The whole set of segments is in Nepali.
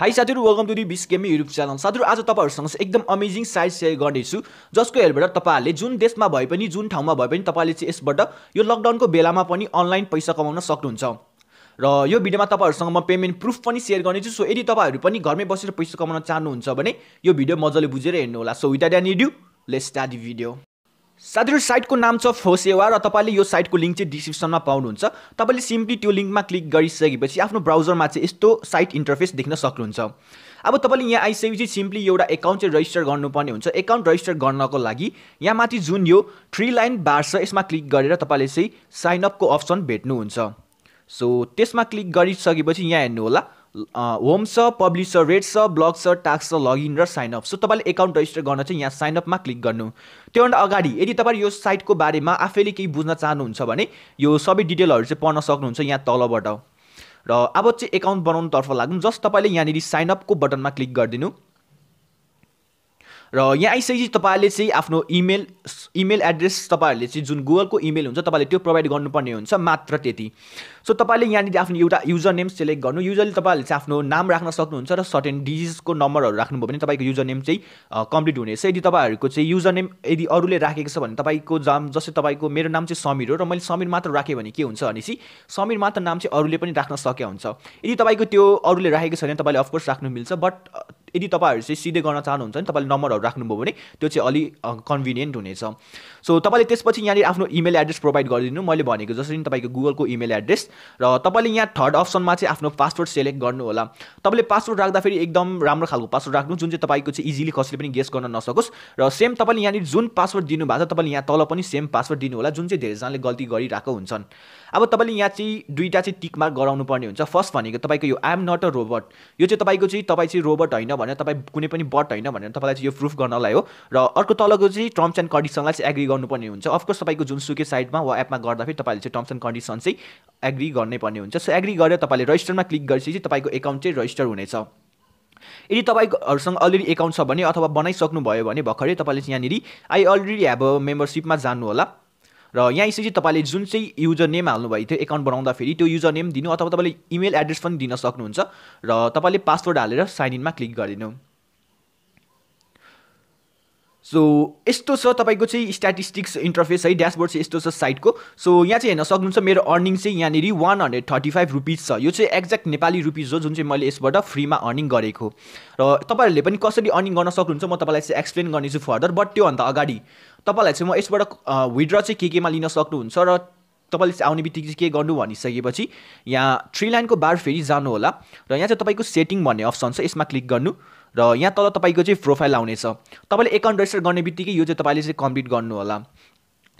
हाई साथीहरू वेलकम टु दि बिस गेमी युट्युब च्यानल साथीहरू आज तपाईँहरूसँग एकदम अमेजिङ साइज सेयर गर्नेछु जसको हेल्पबाट तपाईँहरूले जुन देशमा भए पनि जुन ठाउँमा भए पनि तपाईँले चाहिँ यसबाट यो लकडाउनको बेलामा पनि अनलाइन पैसा कमाउन सक्नुहुन्छ र यो भिडियोमा तपाईँहरूसँग म पेमेन्ट प्रुफ पनि सेयर गर्नेछु सो यदि तपाईँहरू पनि घरमै बसेर पैसा कमाउन चाहनुहुन्छ भने यो भिडियो मजाले बुझेर हेर्नुहोला so with that then you let start video साथीहरू साइटको नाम छ फोसेवा र तपाईँले यो साइटको लिङ्क चाहिँ डिस्क्रिप्सनमा पाउनुहुन्छ तपाईँले सिम्पली त्यो लिङ्कमा क्लिक गरिसकेपछि आफ्नो ब्राउजरमा चाहिँ यस्तो साइट इन्टरफेस देख्न सक्नुहुन्छ अब तपाईँले यहाँ आइसकेपछि सिम्पली एउटा एकाउन्ट चाहिँ रजिस्टर गर्नुपर्ने हुन्छ एकाउन्ट रजिस्टर गर्नको लागि यहाँ माथि जुन यो थ्री लाइन बार छ यसमा क्लिक गरेर तपाईँले चाहिँ साइनअपको अप्सन भेट्नुहुन्छ सो त्यसमा क्लिक गरिसकेपछि यहाँ हेर्नुहोला होम छ पब्लिसर रेट छ ब्लग छ टास्क छ लगइन र साइनअप सो तपाईँले एकाउन्ट रजिस्टर गर्न चाहिँ यहाँ साइनअपमा क्लिक गर्नु त्योभन्दा अगाडि यदि तपाईँ यो साइटको बारेमा आफैले केही बुझ्न चाहनुहुन्छ भने यो सबै डिटेलहरू चाहिँ पढ्न सक्नुहुन्छ यहाँ तलबाट र अब चाहिँ एकाउन्ट बनाउनुतर्फ लाग्नु जस्ट तपाईँले यहाँनिर साइनअपको बटनमा क्लिक गरिदिनु र यहाँ आइसकेपछि तपाईँले चाहिँ आफ्नो इमेल इमेल एड्रेस तपाईँहरूले चाहिँ जुन गुगलको इमेल हुन्छ तपाईँले त्यो प्रोभाइड गर्नुपर्ने हुन्छ मात्र त्यति सो तपाईँले यहाँनिर आफ्नो एउटा युजर नेम सेलेक्ट गर्नु युजरले तपाईँहरूले चाहिँ आफ्नो नाम राख्न सक्नुहुन्छ र सर्टेन डिजिजको नम्बरहरू राख्नुभयो भने तपाईँको युजर नेम चाहिँ कम्प्लिट हुनेछ यदि तपाईँहरूको चाहिँ युजर नेम यदि अरूले राखेको छ भने तपाईँको जाम जस्तै तपाईँको मेरो नाम चाहिँ समीर हो र मैले समीर मात्र राखेँ भने के हुन्छ भनेपछि समीर मात्र नाम चाहिँ अरूले पनि राख्न सके हुन्छ यदि तपाईँको त्यो अरूले राखेको छ भने तपाईँले अफकोर्स राख्नु मिल्छ बट यदि तपाईँहरू चाहिँ सिधै गर्न चाहनुहुन्छ भने तपाईँले नम्बरहरू राख्नुभयो भने त्यो चाहिँ अलि कन्भिनियन्ट हुनेछ सो तपाईँले त्यसपछि यहाँनिर आफ्नो इमेल एड्रेस प्रोभाइड गरिदिनु मैले भनेको जसरी तपाईँको गुगलको इमेल एड्रेस र तपाईँले यहाँ थर्ड अप्सनमा चाहिँ आफ्नो पासवर्ड सेलेक्ट गर्नु होला तपाईँले पासवर्ड राख्दाखेरि एकदम राम्रो खालको पासवर्ड राख्नु जुन चाहिँ तपाईँको चाहिँ इजिली कसैले पनि गेस गर्न नसकोस् र सेम तपाईँले यहाँनिर जुन पासवर्ड दिनुभएको छ तपाईँले यहाँ तल पनि सेम पासवर्ड दिनुहोला जुन चाहिँ धेरैजनाले गल्ती गरिरहेको हुन्छन् अब तपाईँले यहाँ चाहिँ दुईवटा चाहिँ टिक मार्क गराउनु पर्ने हुन्छ फर्स्ट भनेको तपाईँको यो आइएम नट अ रोबोट यो चाहिँ तपाईँको चाहिँ तपाईँ चाहिँ रोबोट होइन भनेर तपाईँ कुनै पनि बट होइन भनेर तपाईँलाई चाहिँ यो प्रुफ गर्नलाई हो र अर्को तलको चाहिँ टर्म्स एन्ड कन्डिसनलाई चाहिँ एग्री गर्नुपर्ने हुन्छ अफकोर्स तपाईँको जुन सुके साइटमा वा एपमा गर्दाखेरि तपाईँले चाहिँ टर्म्स एन्ड कन्डिसन चाहिँ एग्री एग्री गर्नै पर्ने हुन्छ सो एग्री गरेर तपाईँले रजिस्टरमा क्लिक गरिसकेपछि तपाईँको एकाउन्ट चाहिँ रजिस्टर हुनेछ यदि तपाईँहरूसँग अलरेडी एकाउन्ट छ भने अथवा बनाइसक्नुभयो भने भर्खरै तपाईँले चाहिँ यहाँनिर आई अलरेडी हेभ अ जानु होला र यहाँ यसरी तपाईँले जुन चाहिँ युजर नेम हाल्नुभएको थियो एकाउन्ट बनाउँदाखेरि त्यो युजर नेम दिनु अथवा तपाईँले इमेल एड्रेस पनि दिन सक्नुहुन्छ र तपाईँले पासवर्ड हालेर साइन इनमा क्लिक गरिदिनु सो यस्तो छ तपाईँको चाहिँ स्ट्याटिस्टिक्स इन्टरफेस है ड्यासबोर्ड चाहिँ यस्तो छ साइटको सो यहाँ चाहिँ हेर्न सक्नुहुन्छ मेरो अर्निङ चाहिँ यहाँनिर one hundred thirty five rupees छ यो चाहिँ एक्ज्याक्ट नेपाली रुपिज हो जुन चाहिँ मैले यसबाट फ्रीमा अर्निङ गरेको र तपाईँहरूले पनि कसरी अर्निङ गर्न सक्नुहुन्छ म तपाईँलाई चाहिँ एक्सप्लेन गर्नेछु फर्दर बट त्योभन्दा अगाडि तपाईँलाई चाहिँ म यसबाट विड्र चाहिँ के केमा लिन सक्नुहुन्छ र तपाईँले चाहिँ आउने बित्तिकै के गर्नु भनिसकेपछि यहाँ थ्री लाइनको बार फेरि जानुहोला र यहाँ चाहिँ तपाईँको सेटिङ भन्ने अप्सन छ यसमा क्लिक गर्नु र यहाँ तल तपाईँको चाहिँ प्रोफाइल आउनेछ तपाईँले एकाउन्ट रेजिस्टर गर्ने बित्तिकै यो चाहिँ तपाईँले चाहिँ कम्प्लिट गर्नु होला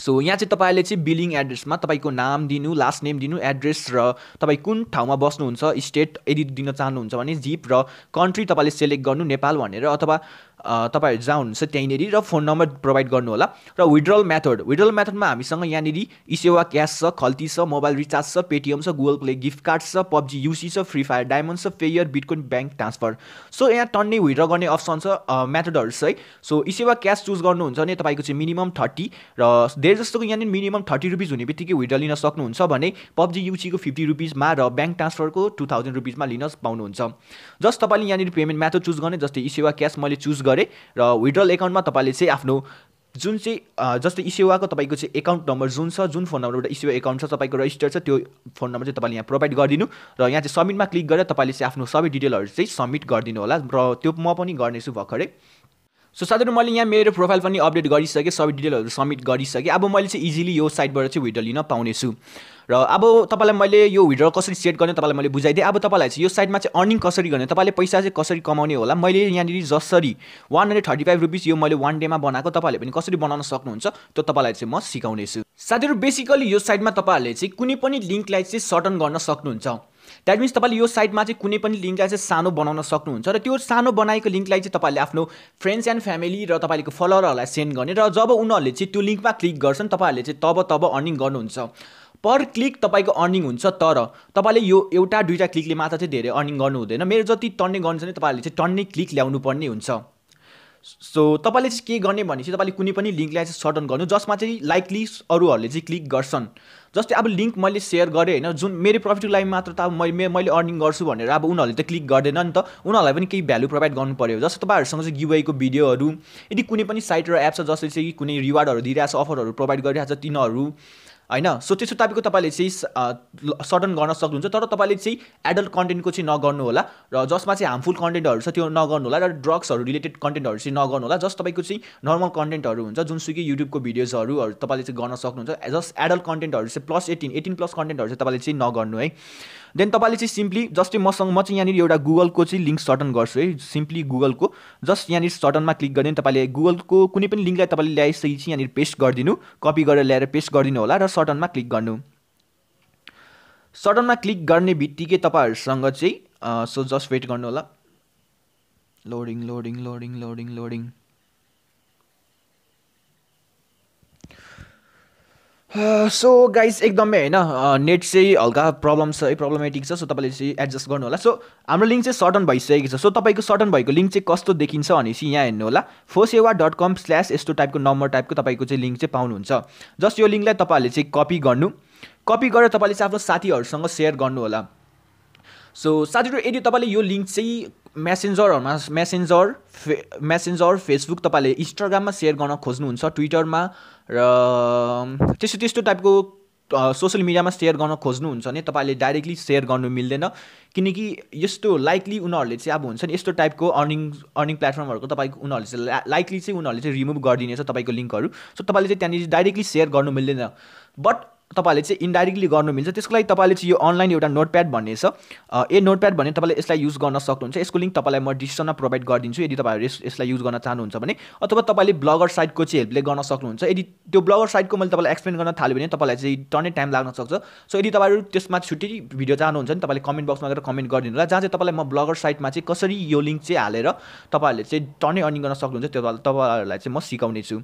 सो यहाँ चाहिँ तपाईँले चाहिँ बिलिङ एड्रेसमा तपाईँको नाम दिनु लास्ट नेम दिनु एड्रेस र तपाईँ कुन ठाउँमा बस्नुहुन्छ स्टेट यदि दिन चाहनुहुन्छ भने जिप र कन्ट्री तपाईँले सेलेक्ट गर्नु नेपाल भनेर अथवा तपाईँहरू जहाँ हुनुहुन्छ त्यहीँनिर र फोन नम्बर प्रोभाइड गर्नुहोला र विड्रल मेथड विड्रल मेथडमा हामीसँग यहाँनिर इसेवा क्यास छ खल्ती छ मोबाइल रिचार्ज छ पेटिएम छ गुगल प्ले गिफ्ट कार्ड छ पब्जी युसी छ फ्री फायर डायमन्ड छ fair bitcoin bank transfer so यहाँ टन्नै विड्र गर्ने अप्सन छ मेथडहरू छ है सो इसेवा क्यास चुज गर्नुहुन्छ भने तपाईँको चाहिँ मिनिमम थर्टी र धेरै जस्तोको यहाँनिर मिनिमम थर्टी रुपिज हुने बित्तिकै विड्र लिन सक्नुहुन्छ भने पब्जी युसीको फिफ्टी रुपिजमा र ब्याङ्क ट्रान्सफरको टु थाउजन्ड रुपिजमा लिन पाउनुहुन्छ जस्ट तपाईँले यहाँनिर पेमेन्ट मेथड चुज गर्ने जस्तै इसेवा क्यास मैले चुज गरेँ र विड्रल एकाउन्टमा तपाईँले चाहिँ आफ्नो जुन चाहिँ जस्तै इसेवाको तपाईँको चाहिँ एकाउन्ट नम्बर जुन छ जुन फोन नम्बरबाट इसिओ एकाउन्ट छ तपाईँको रजिस्टर छ त्यो फोन नम्बर चाहिँ तपाईँले यहाँ प्रोभाइड गरिदिनु र यहाँ चाहिँ सब्मिटमा क्लिक गरेर तपाईँले चाहिँ आफ्नो सबै डिटेलहरू चाहिँ सब्मिट गरिदिनु होला र त्यो म पनि गर्नेछु भर्खरै सो साथीहरू मैले यहाँ मेरो प्रोफाइल पनि अपडेट गरिसकेँ सबै डिटेलहरू सब्मिट गरिसकेँ अब मैले चाहिँ इजिली यो साइटबाट चाहिँ विड्र लिन पाउनेछु र अब तपाईँलाई मैले यो विड्र कसरी सेट गर्ने तपाईँलाई मैले बुझाइदिएँ अब तपाईँलाई चाहिँ यो साइटमा चाहिँ अर्निङ कसरी गर्ने तपाईँले पैसा चाहिँ कसरी कमाउने होला मैले यहाँनिर जसरी one hundred thirty five rupees यो मैले वान डेमा बनाएको तपाईँहरूले पनि कसरी बनाउन सक्नुहुन्छ त्यो तपाईँलाई चाहिँ म सिकाउनेछु साथीहरू बेसिकली यो साइटमा तपाईँहरूले चाहिँ कुनै पनि लिङ्कलाई चाहिँ सर्टन गर्न सक्नुहुन्छ द्याट मिन्स तपाईँले यो साइटमा चाहिँ कुनै पनि लिङ्कलाई चाहिँ सानो बनाउन सक्नुहुन्छ र त्यो सानो बनाएको लिङ्कलाई चाहिँ तपाईँले आफ्नो फ्रेन्ड्स एन्ड फ्यामिली र तपाईँको फलोअरहरूलाई सेन्ड गर्ने र जब उनीहरूले चाहिँ त्यो लिङ्कमा क्लिक गर्छन् तपाईँहरूले चाहिँ तब तब अर्निङ गर्नुहुन्छ पर क्लिक तपाईँको अर्निङ हुन्छ तर तपाईँले यो एउटा दुइटा क्लिकले मात्र चाहिँ धेरै अर्निङ गर्नु हुँदैन मेरो जति टन्ने गर्नु छ भने तपाईँहरूले चाहिँ टन्ने क्लिक ल्याउनु पर्ने हुन्छ सो तपाईँले चाहिँ के गर्ने भनेपछि तपाईँले कुनै पनि लिङ्कलाई चाहिँ सर्ट गर्नु जसमा चाहिँ लाइकली अरूहरूले चाहिँ क्लिक गर्छन् जस्तै अब लिङ्क मैले सेयर गरेँ होइन जुन मेरो प्रफिटको लागि मात्र त अब मैले मैले अर्निङ गर्छु भनेर अब उनीहरूले त क्लिक गर्दैन नि त उनीहरूलाई पनि केही भ्यालु प्रोभाइड गर्नु पऱ्यो जस्तो तपाईँहरूसँग चाहिँ गिवाईको भिडियोहरू यदि कुनै पनि साइट र एप छ जसले चाहिँ कुनै रिवार्डहरू दिइरहेको छ अफरहरू प्रोभाइड गरिरहेको छ तिनीहरू होइन सो त्यस्तो टाइपको तपाईँले चाहिँ सडन गर्न सक्नुहुन्छ तर तपाईँले चाहिँ एडल्ट कन्टेन्टको चाहिँ नगर्नु होला र जसमा चाहिँ हार्मफुल कन्टेन्टहरू छ त्यो नगर्नु होला र ड्रग्सहरू रिलेटेड कन्टेन्टहरू चाहिँ नगर्नु होला जस्ट तपाईँको चाहिँ नर्मल कन्टेन्टहरू हुन्छ जुन सुकै युट्युबको भिडियोजहरू तपाईँले चाहिँ गर्न सक्नुहुन्छ जस्ट एडल्ट कन्टेन्टहरू चाहिँ प्लस एटिन एटिन प्लस कन्टेन्टहरू चाहिँ तपाईँले चाहिँ नगर्नु है देन तपाईँले चाहिँ सिम्पली जस्तै मसँग म चाहिँ यहाँनिर एउटा गुगलको चाहिँ लिङ्क सटन गर्छु है सिम्पली गुगलको जस्ट यहाँनिर सटनमा क्लिक गरिदिनु तपाईँले गुगलको कुनै पनि लिङ्कलाई तपाईँले ल्याइसकेपछि चाहिँ यहाँनिर पेस्ट गरिदिनु कपी गरेर ल्याएर पेस्ट गरिदिनु होला र सटनमा क्लिक गर्नु सटनमा क्लिक गर्ने बित्तिकै तपाईँहरूसँग चाहिँ सो जस्ट वेट गर्नु होला loading loading loading loading loading so uh, guys एकदमै होइन नेट uh, चाहिँ हल्का प्रब्लम छ है प्रब्लमेटिक छ सो तपाईँले चाहिँ एडजस्ट गर्नु होला सो हाम्रो लिङ्क चाहिँ सर्टन भइसकेको छ सो तपाईँको सर्टन भएको लिङ्क चाहिँ कस्तो देखिन्छ भनेपछि यहाँ हेर्नु होला फोसेवा डट कम स्ल्यास यस्तो टाइपको नम्बर टाइपको तपाईँको चाहिँ लिङ्क चाहिँ पाउनुहुन्छ जस्ट यो लिङ्कलाई तपाईँहरूले चाहिँ कपी गर्नु कपी गरेर तपाईँले चाहिँ आफ्नो साथीहरूसँग सेयर गर्नु होला सो साथीहरू यदि तपाईँले यो लिङ्क चाहिँ मेसेन्जरहरूमा मेसेन्जर फे मेसेन्जर फेसबुक तपाईँले इन्स्टाग्राममा सेयर गर्न खोज्नुहुन्छ ट्विटरमा र त्यस्तो त्यस्तो टाइपको सोसियल मिडियामा सेयर गर्न खोज्नुहुन्छ भने तपाईँले डाइरेक्टली सेयर गर्नु मिल्दैन किनकि यस्तो लाइकली उनीहरूले चाहिँ अब हुन्छ नि यस्तो टाइपको अर्निङ अर्निङ प्लेटफर्महरूको तपाईँको उनीहरूले चाहिँ लाइकली चाहिँ उनीहरूले चाहिँ रिमुभ गरिदिनेछ तपाईँको लिङ्कहरू सो तपाईँले चाहिँ त्यहाँनिर डाइरेक्टली सेयर गर्नु मिल्दैन बट तपाईँले चाहिँ इन्डाइरेक्टली गर्नु मिल्छ त्यसको लागि तपाईँले चाहिँ यो अनलाइन एउटा नोटप्याड भन्ने छ ए नोटप्याड भन्ने तपाईँले यसलाई युज गर्न सक्नुहुन्छ यसको लिङ्क तपाईँलाई म डिस्क्रिप्सनमा प्रोभाइड गरिदिन्छु यदि तपाईँहरू यसलाई युज गर्न चाहनुहुन्छ भने अथवा तपाईँले ब्लगर साइटको चाहिँ हेल्पले गर्न सक्नुहुन्छ यदि त्यो ब्लगर साइटको मैले तपाईँलाई एक्सप्लेन गर्न थाल्यो भने तपाईँलाई चाहिँ टर्नै टाइम लाग्न सक्छ सो यदि तपाईँहरू त्यसमा छुट्टी भिडियो चाहनुहुन्छ भने तपाईँले कमेन्ट बक्समा गएर कमेन्ट गरिदिनु होला जहाँ चाहिँ तपाईँलाई म ब्लगर साइटमा चाहिँ कसरी यो लिङ्क चाहिँ हालेर तपाईँहरूले चाहिँ टर्नै अर्निङ गर्न सक्नुहुन्छ त्यो तपाईँहरूलाई चाहिँ म सिकाउनेछु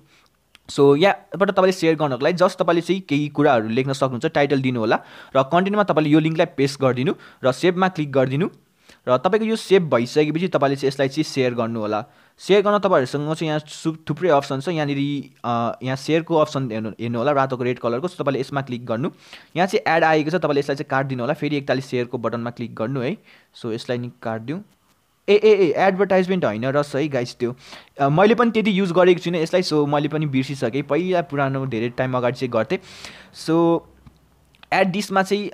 सो यहाँबाट तपाईँले सेयर गर्नको लागि जस्ट तपाईँले चाहिँ केही कुराहरू लेख्न सक्नुहुन्छ टाइटल दिनु होला र कन्टेन्टमा तपाईँले यो लिङ्कलाई पेस्ट गरिदिनु र सेभमा क्लिक गरिदिनु र तपाईँको यो सेभ भइसकेपछि तपाईँले चाहिँ यसलाई चाहिँ सेयर गर्नु होला सेयर गर्न तपाईँहरूसँग चाहिँ यहाँ सु थुप्रै अप्सन छ यहाँनिर यहाँ सेयरको अप्सन हेर्नु हेर्नु होला रातोको रेड कलरको सो तपाईँले यसमा क्लिक गर्नु यहाँ चाहिँ एड आएको छ तपाईँले यसलाई चाहिँ काटिदिनु होला फेरि एकतालिस सेयरको बटनमा क्लिक गर्नु है सो यसलाई नि काटिदिउँ ए ए ए एडभर्टाइजमेन्ट होइन रस है गाइस त्यो मैले पनि त्यति युज गरेको छुइनँ यसलाई सो मैले पनि बिर्सिसकेँ पहिला पुरानो धेरै टाइम अगाडि चाहिँ गर्थेँ सो एड डिसमा चाहिँ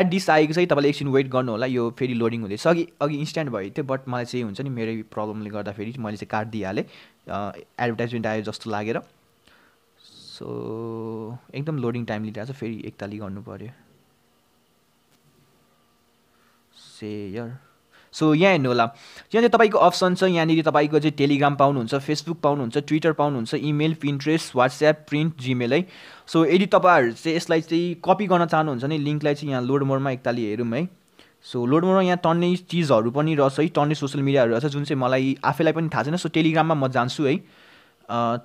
एड डिस आएको चाहिँ तपाईँले एकछिन वेट गर्नु होला यो फेरि लोडिङ हुँदैछ अघि अघि इन्स्ट्यान्ट भयो थियो बट मलाई चाहिँ हुन्छ नि मेरै प्रब्लमले गर्दाखेरि मैले चाहिँ काटिदिइहालेँ एडभर्टाइजमेन्ट आयो जस्तो लागेर सो एकदम लोडिङ टाइम लिइरहेको छ फेरि एकताली गर्नु पऱ्यो सेयर सो यहाँ हेर्नु होला यहाँ चाहिँ तपाईँको अप्सन छ यहाँनिर तपाईँको चाहिँ टेलिग्राम पाउनुहुन्छ फेसबुक पाउनुहुन्छ ट्विटर पाउनुहुन्छ email Pinterest WhatsApp print Gmail है सो यदि तपाईँहरू चाहिँ यसलाई चाहिँ कपी गर्न चाहनुहुन्छ भने लिङ्कलाई चाहिँ यहाँ लोड मोडमा एकताली हेरौँ है सो लोड मोडमा यहाँ टन्ने चिजहरू पनि रहेछ है टन्ने सोसियल मिडियाहरू रहेछ जुन चाहिँ मलाई आफैलाई पनि थाहा छैन सो टेलिग्राममा म जान्छु है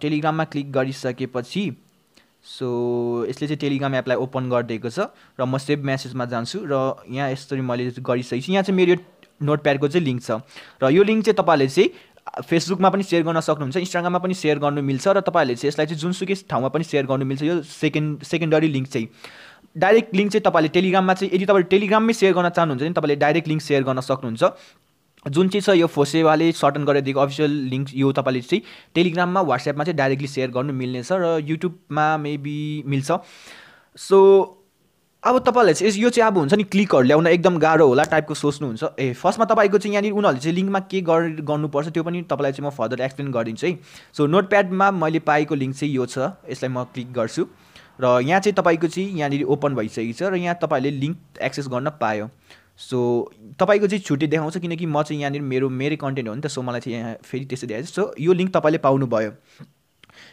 टेलिग्राममा क्लिक गरिसकेपछि सो यसले चाहिँ टेलिग्राम एपलाई ओपन गरिदिएको छ र म सेभ म्यासेजमा जान्छु र यहाँ यसरी मैले गरिसकेपछि यहाँ चाहिँ मेरो नोटप्याडको चाहिँ लिङ्क छ र यो लिङ्क चाहिँ तपाईँले चाहिँ फेसबुकमा पनि सेयर गर्न सक्नुहुन्छ इन्स्टाग्राममा पनि सेयर गर्नु मिल्छ र तपाईँहरूले चाहिँ यसलाई चाहिँ जुनसुकै ठाउँमा पनि सेयर गर्नु मिल्छ यो सेकेन्ड सेकेन्डरी लिङ्क चाहिँ डाइरेक्ट लिङ्क चाहिँ तपाईँले टेलिग्राममा चाहिँ यदि तपाईँले टेलिग्राममै सेयर गर्न चाहनुहुन्छ भने तपाईँले डाइरेक्ट लिङ्क सेयर गर्न सक्नुहुन्छ जुन चाहिँ छ यो फोसेवाले सर्टन गरेर दिएको अफिसियल लिङ्क यो तपाईँले चाहिँ टेलिग्राममा वाट्सएपमा चाहिँ डाइरेक्टली सेयर गर्नु मिल्नेछ र युट्युबमा मेबी मिल्छ सो अब तपाईँहरूलाई चाहिँ यो चाहिँ अब हुन्छ नि क्लिकहरू ल्याउन एकदम गाह्रो होला टाइपको सोच्नुहुन्छ ए फर्स्टमा तपाईँको चाहिँ यहाँनिर उनीहरूले चाहिँ लिङ्कमा के गर्नुपर्छ त्यो पनि तपाईँलाई चाहिँ म फर्दर एक्सप्लेन गरिदिन्छु है सो नोट प्याडमा मैले पाएको लिङ्क चाहिँ यो छ यसलाई म क्लिक गर्छु र यहाँ चाहिँ तपाईँको चाहिँ यहाँनिर ओपन भइसकेको छ र यहाँ तपाईँले लिङ्क एक्सेस गर्न पायो सो तपाईँको चाहिँ छुट्टी देखाउँछ किनकि म चाहिँ यहाँनिर मेरो मेरै कन्टेन्ट हो नि त सो मलाई चाहिँ यहाँ फेरि त्यस्तो देखाएको सो यो लिङ्क तपाईँले पाउनुभयो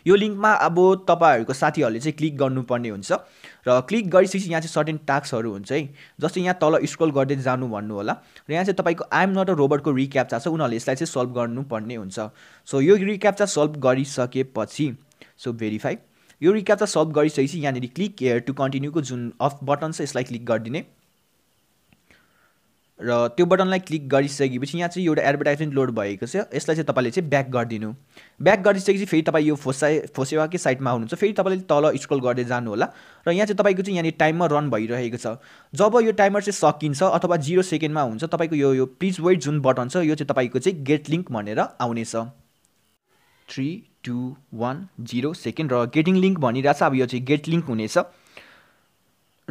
यो लिङ्कमा अब तपाईँहरूको साथीहरूले चाहिँ क्लिक गर्नुपर्ने हुन्छ र क्लिक गरिसकेपछि यहाँ चाहिँ सर्टेन टास्कहरू हुन्छ है जस्तै यहाँ तल स्क्रोल गर्दै जानु भन्नु होला र यहाँ चाहिँ तपाईँको आइएम नट अ रोबोटको रिक्याप्चा छ उनीहरूले यसलाई चाहिँ सल्भ गर्नुपर्ने हुन्छ सो यो रिक्याप्चा सल्भ गरिसकेपछि सो भेरिफाई यो रिक्याप्चा सल्भ गरिसकेपछि यहाँनिर क्लिक एयर टु कन्टिन्यूको जुन अफ बटन छ यसलाई क्लिक गरिदिने र त्यो बटनलाई क्लिक गरिसकेपछि यहाँ चाहिँ एउटा एडभर्टाइजमेन्ट लोड भएको छ यसलाई चाहिँ तपाईँले चाहिँ ब्याक गरिदिनु ब्याक गरिसकेपछि फेरि तपाईँ यो फोसा फोसेवाकै साइडमा आउनुहुन्छ फेरि तपाईँले तल स्क्रोल गर्दै जानुहोला र यहाँ चाहिँ तपाईँको चाहिँ यहाँनिर टाइममा रन भइरहेको छ जब यो टाइमर चाहिँ सकिन्छ अथवा जिरो सेकेन्डमा हुन्छ तपाईँको यो यो प्लिज वेट जुन बटन छ यो चाहिँ तपाईँको चाहिँ गेट लिङ्क भनेर आउनेछ three two one zero second र गेटिङ लिङ्क छ अब यो चाहिँ गेट लिङ्क हुनेछ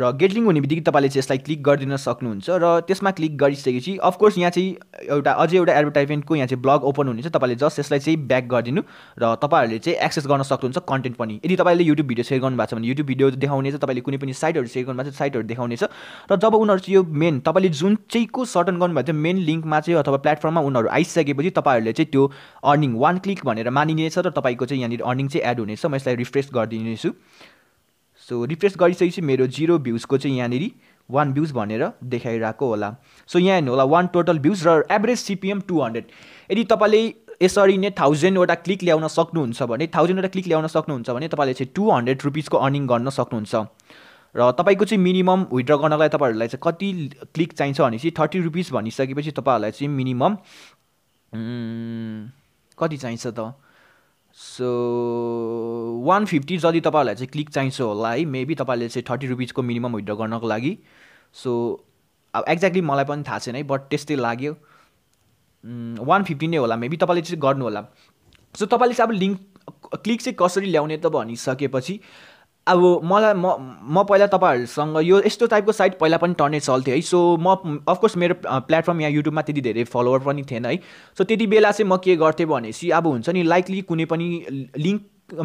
र गेट लिङ्क हुने बित्तिकै तपाईँले चाहिँ यसलाई क्लिक गरिदिन सक्नुहुन्छ र त्यसमा क्लिक गरिसकेपछि अफकोर्स यहाँ चाहिँ एउटा अझै एउटा एडभर्टाइजमेन्टको यहाँ चाहिँ ब्लग ओपन हुनेछ तपाईँले जस्ट यसलाई चाहिँ ब्याक गरिदिनु र तपाईँहरूले चाहिँ एक्सेस गर्न सक्नुहुन्छ कन्टेन्ट पनि यदि तपाईँले युट्युब भिडियो सेयर गर्नुभएको छ भने युट्युब भिडियो देखाउनेछ तपाईँले कुनै पनि साइटहरू सेयर गर्नुभएको छ साइटहरू देखाउनेछ र जब उनीहरू चाहिँ यो मेन तपाईँले जुन चाहिँको सर्टन गर्नुभएको थियो मेन लिङ्कमा चाहिँ अथवा प्लेटफर्ममा उनीहरू आइसकेपछि तपाईँहरूले चाहिँ त्यो अर्निङ वान क्लिक भनेर मानिनेछ र तपाईँको चाहिँ यहाँनिर अर्निङ चाहिँ एड हुनेछ म यसलाई रिफ्रेस गरिदिनेछु सो रिफ्रेस गरिसकेपछि मेरो जिरो भ्युजको चाहिँ यहाँनिर वान भ्युज भनेर देखाइरहेको होला सो यहाँ हेर्नु होला वान टोटल भ्युज र एभरेज सिपिएम टू हन्ड्रेड यदि तपाईँले यसरी नै थाउजन्डवटा क्लिक ल्याउन सक्नुहुन्छ भने थाउजन्डवटा क्लिक ल्याउन सक्नुहुन्छ भने तपाईँले चाहिँ टू हन्ड्रेड रुपिजको अर्निङ गर्न सक्नुहुन्छ र तपाईँको चाहिँ मिनिमम विड्र गर्नलाई तपाईँहरूलाई चाहिँ कति क्लिक चाहिन्छ भनेपछि थर्टी रुपिज भनिसकेपछि तपाईँहरूलाई चाहिँ मिनिमम कति चाहिन्छ त सो वान फिफ्टी जति तपाईँहरूलाई चाहिँ क्लिक चाहिन्छ होला है मेबी तपाईँले चाहिँ थर्टी रुपिजको मिनिमम विड्र गर्नको लागि सो अब एक्ज्याक्टली मलाई पनि थाहा छैन है बट त्यस्तै लाग्यो वान फिफ्टी नै होला मेबी तपाईँले चाहिँ गर्नु होला सो तपाईँले चाहिँ अब लिङ्क क्लिक चाहिँ कसरी ल्याउने त भनिसकेपछि अब मलाई म म पहिला तपाईँहरूसँग यो यस्तो टाइपको साइट पहिला पनि टर्ने चल्थ्यो है सो म अफकोर्स मेरो प्लेटफर्म यहाँ युट्युबमा त्यति धेरै फलोवर पनि थिएन है सो त्यति बेला चाहिँ म के गर्थेँ भनेपछि अब हुन्छ नि लाइकली कुनै पनि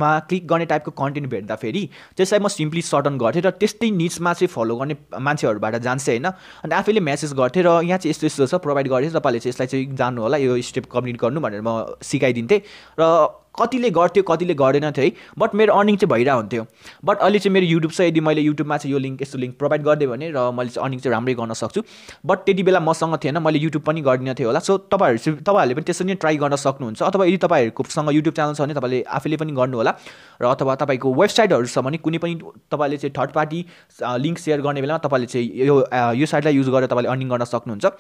मा क्लिक गर्ने टाइपको कन्टेन्ट भेट्दाखेरि त्यसलाई म सिम्पली सर्टन गर्थेँ र त्यस्तै निड्समा चाहिँ फलो गर्ने मान्छेहरूबाट जान्छ होइन अनि आफैले मेसेज गर्थेँ र यहाँ चाहिँ यस्तो यस्तो छ प्रोभाइड गर्थेँ तपाईँले चाहिँ यसलाई चाहिँ जानु होला यो स्टेप कम्प्लिट गर्नु भनेर म सिकाइदिन्थेँ र कतिले गर्थ्यो कतिले गरेन है बट मेरो अर्निङ चाहिँ भइरहेको हुन्थ्यो बट अहिले चाहिँ मेरो युट्युब छ यदि मैले युट्युबमा चाहिँ यो लिङ्क यस्तो लिङ्क प्रोभाइड गरिदिएँ भने र मैले चाहिँ अर्निङ चाहिँ राम्रै गर्न सक्छु बट त्यति बेला मसँग थिएन मैले युट्युब पनि गरिदिन थिएँ होला सो तपाईँहरू चाहिँ तपाईँहरूले पनि त्यसरी नै ट्राई गर्न सक्नुहुन्छ अथवा यदि तपाईँहरूकोसँग युट्युब च्यानल छ भने तपाईँले आफैले पनि गर्नु होला र अथवा तपाईँको वेबसाइटहरू छ भने कुनै पनि तपाईँले चाहिँ थर्ड पार्टी लिङ्क सेयर गर्ने बेलामा तपाईँले चाहिँ यो यो साइटलाई युज गरेर तपाईँले अर्निङ गर्न सक्नुहुन्छ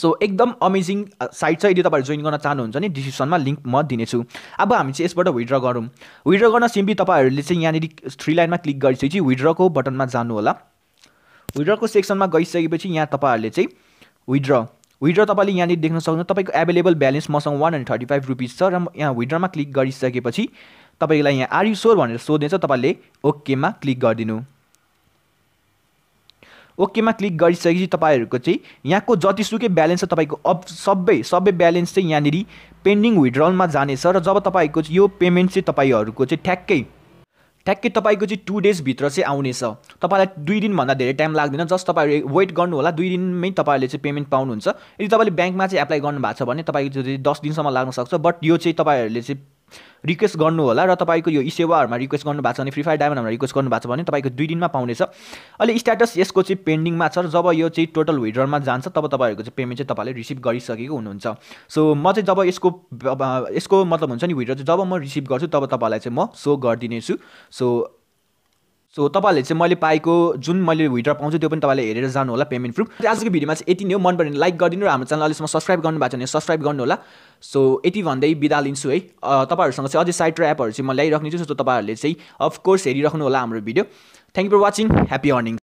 सो एकदम अमेजिङ साइट छ यदि तपाईँहरू जोइन गर्न चाहनुहुन्छ भने डिस्क्रिप्सनमा लिङ्क म दिनेछु अब हामी चाहिँ यसबाट विड्र गरौँ विड्र गर्न सिम्पली तपाईँहरूले चाहिँ यहाँनिर थ्री लाइनमा क्लिक गरिसकेपछि विड्रको बटनमा जानु होला विड्रको सेक्सनमा गइसकेपछि यहाँ तपाईँहरूले चाहिँ विड्र विड्र तपाईँले यहाँनिर देख्न सक्नुहुन्छ तपाईँको एभाइलेबल ब्यालेन्स मसँग one hundred thirty five rupees छ र यहाँ विड्रमा क्लिक गरिसकेपछि तपाईँलाई यहाँ आर यु सोर भनेर सोध्नेछ तपाईँले ओकेमा क्लिक गरिदिनु ओकेमा क्लिक गरिसकेपछि तपाईँहरूको चाहिँ यहाँको जतिसुकै ब्यालेन्स छ तपाईँको अब सबै सबै ब्यालेन्स चाहिँ यहाँनिर पेन्डिङ विड्रलमा जानेछ र जब तपाईँको यो पेमेन्ट चाहिँ तपाईँहरूको चाहिँ ठ्याक्कै ठ्याक्कै तपाईँको चाहिँ टु डेजभित्र चाहिँ आउनेछ तपाईँलाई दुई दिनभन्दा धेरै टाइम लाग्दैन जस्ट तपाईँहरू वेट गर्नु होला दुई दिनमै तपाईँहरूले चाहिँ पेमेन्ट पाउनुहुन्छ यदि तपाईँले ब्याङ्कमा चाहिँ एप्लाई गर्नुभएको छ भने तपाईँको चाहिँ दस दिनसम्म लाग्न सक्छ बट यो चाहिँ तपाईँहरूले चाहिँ रिक्वेस्ट गर्नु होला र तपाईँको यो इसेवाहरूमा रिक्वेस्ट गर्नु भएको छ भने फ्री फायर डायमन्डमा रिक्वेस्ट गर्नु भएको छ भने तपाईँको दुई दिनमा पाउनेछ अहिले स्ट्याटस यसको चाहिँ पेन्डिङमा छ जब यो चाहिँ टोटल विड्रमा जान्छ तब तपाईँहरूको चाहिँ पेमेन्ट चाहिँ तपाईँले रिसिभ गरिसकेको हुनुहुन्छ सो म चाहिँ जब यसको यसको मतलब हुन्छ नि विड्र चाहिँ जब म रिसिभ गर्छु तब तपाईँलाई चाहिँ म सो गरिदिनेछु सो सो तपाईँहरूले चाहिँ मैले पाएको जुन मैले विड्र पाउँछु त्यो पनि तपाईँले हेरेर जानु होला पेमेन्ट प्रुफ आजको भिडियोमा चाहिँ यति नै हो मन पऱ्यो भने लाइक गरिदिनु र हाम्रो च्यानल अहिलेसम्म सब्सक्राइब गर्नु भएको छ भने सब्सक्राइब गर्नु होला सो यति भन्दै बिदा लिन्छु है तपाईँहरूसँग चाहिँ अझै साइट र एपहरू चाहिँ म ल्याइराख्ने छु सो तपाईँहरूले चाहिँ अफकोर्स हेरिराख्नु होला हाम्रो video thank you for watching happy earning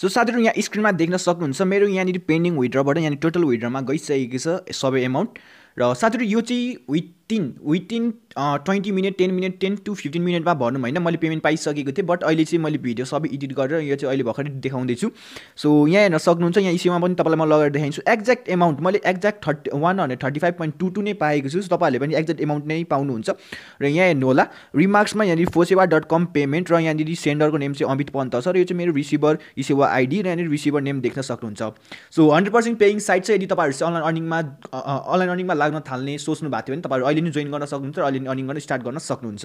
so साथीहरू यहाँ स्क्रिनमा देख्न सक्नुहुन्छ मेरो यहाँनिर पेन्डिङ विड्रबाट यहाँनिर टोटल विड्रमा गइसकेको छ सबै एमाउन्ट र साथीहरू यो चाहिँ विथ तिन within twenty minute ten minute ten to fifteen मिनटमा भर्नु होइन मैले पेमेन्ट पाइसकेको थिएँ बट अहिले चाहिँ मैले भिडियो सबै एडिट गरेर यो चाहिँ अहिले भर्खरै देखाउँदैछु सो यहाँ हेर्न सक्नुहुन्छ यहाँ इस्युमा पनि तपाईँलाई म लगेर देखाइन्छु एक्ज्याक्ट एमाउन्ट मैले exact thirty one hundred thirty five point two two नै पाएको छु तपाईँहरूले पनि एक्ज्याक्ट एमाउन्ट नै पाउनुहुन्छ र यहाँ हेर्नुहोला रिमार्क्समा यहाँनिर फोसेवा डट कम पेमेन्ट र यहाँनिर सेन्डरको नेम चाहिँ अमित पन्त छ र यो चाहिँ मेरो रिसिभर इसेवा आइडी र यहाँनिर रिसिभर नेम देख्न सक्नुहुन्छ so hundred percent paying site चाहिँ यदि तपाईँहरू चाहिँ अनलाइन अर्निङमा अनलाइन अर्निङमा लाग्न थाल्ने सोच्नु भएको थियो भने तपाईँहरू अहिले नै जोइन गर्न सक्नुहुन्छ र अहिले अर्निङ गर्न स्टार्ट गर्न सक्नुहुन्छ